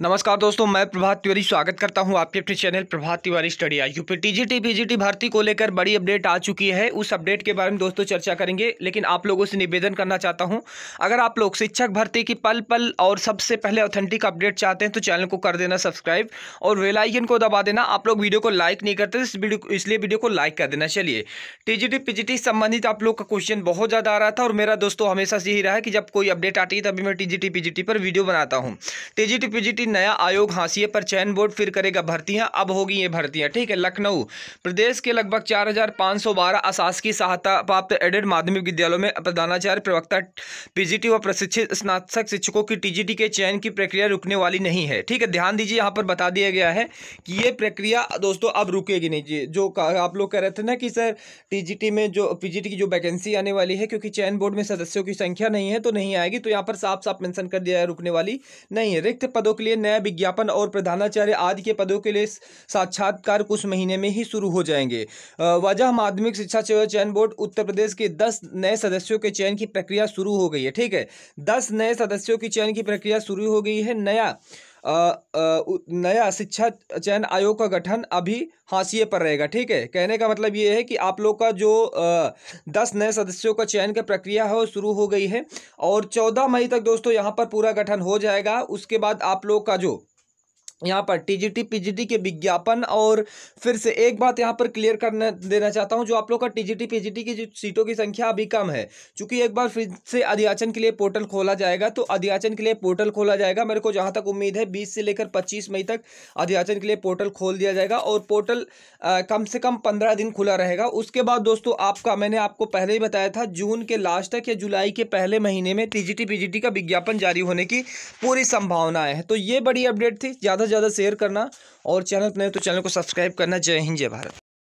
नमस्कार दोस्तों मैं प्रभात तिवारी स्वागत करता हूं आपके अपने channel Prabhat Tiwari study I P TGT PGT भर्ती को लेकर बड़ी अपडेट आ चुकी है उस अपडेट के बारे में दोस्तों चर्चा करेंगे लेकिन आप लोगों से निवेदन करना चाहता हूं अगर आप लोग शिक्षक भर्ती की पल पल और सबसे पहले ऑथेंटिक अपडेट चाहते हैं तो चैनल को कर देना सब्सक्राइब और वेलाइकन को दबा देना आप लोग वीडियो को लाइक नहीं करते इस वीडियो इसलिए वीडियो को लाइक कर देना चलिए टी पीजीटी संबंधित आप लोग का क्वेश्चन बहुत ज़्यादा आ रहा था और मेरा दोस्तों हमेशा से यही रहा है कि जब कोई अपडेट आती है तभी मैं टी जी पीजीटी पर वीडियो बनाता हूँ टी जी कमेटी नया आयोग हाशिए पर चयन बोर्ड फिर करेगा भर्तियां अब होगी ये भर्तियां ठीक है लखनऊ प्रदेश के लगभग 4,512 अशासकीय सहायता प्राप्त एडेड माध्यमिक विद्यालयों में प्रधानाचार्य प्रवक्ता पीजीटी व प्रशिक्षित स्नातक शिक्षकों की टीजीटी के चयन की प्रक्रिया रुकने वाली नहीं है ठीक है ध्यान दीजिए यहाँ पर बता दिया गया है कि ये प्रक्रिया दोस्तों अब रुकेगी नहीं जो आप लोग कह रहे थे ना कि सर टी में जो पी की जो वैकेंसी आने वाली है क्योंकि चयन बोर्ड में सदस्यों की संख्या नहीं है तो नहीं आएगी तो यहाँ पर साफ साफ मेंशन कर दिया है रुकने वाली नहीं है रिक्त पदों के लिए लिए नया विज्ञापन और प्रधानाचार्य आदि के पदों के लिए साक्षात्कार कुछ महीने में ही शुरू हो जाएंगे वजह माध्यमिक शिक्षा चयन बोर्ड उत्तर प्रदेश के दस नए सदस्यों के चयन की प्रक्रिया शुरू हो गई है ठीक है दस नए सदस्यों की चयन की प्रक्रिया शुरू हो गई है नया नया शिक्षा चयन आयोग का गठन अभी हाशिए पर रहेगा ठीक है कहने का मतलब ये है कि आप लोग का जो दस नए सदस्यों का चयन का प्रक्रिया है वो शुरू हो गई है और चौदह मई तक दोस्तों यहाँ पर पूरा गठन हो जाएगा उसके बाद आप लोग का जो यहाँ पर टीजीटी पीजीटी के विज्ञापन और फिर से एक बात यहाँ पर क्लियर करना देना चाहता हूँ जो आप लोग का टीजीटी पीजीटी की जो सीटों की संख्या अभी कम है क्योंकि एक बार फिर से अध्याचन के लिए पोर्टल खोला जाएगा तो अध्याचन के लिए पोर्टल खोला जाएगा मेरे को जहाँ तक उम्मीद है बीस से लेकर पच्चीस मई तक अध्याचन के लिए पोर्टल खोल दिया जाएगा और पोर्टल आ, कम से कम पंद्रह दिन खुला रहेगा उसके बाद दोस्तों आपका मैंने आपको पहले ही बताया था जून के लास्ट तक या जुलाई के पहले महीने में टी जी का विज्ञापन जारी होने की पूरी संभावना है तो ये बड़ी अपडेट थी ज़्यादा ज़्यादा शेयर करना और चैनल पर नए तो चैनल को सब्सक्राइब करना जय हिंद जय भारत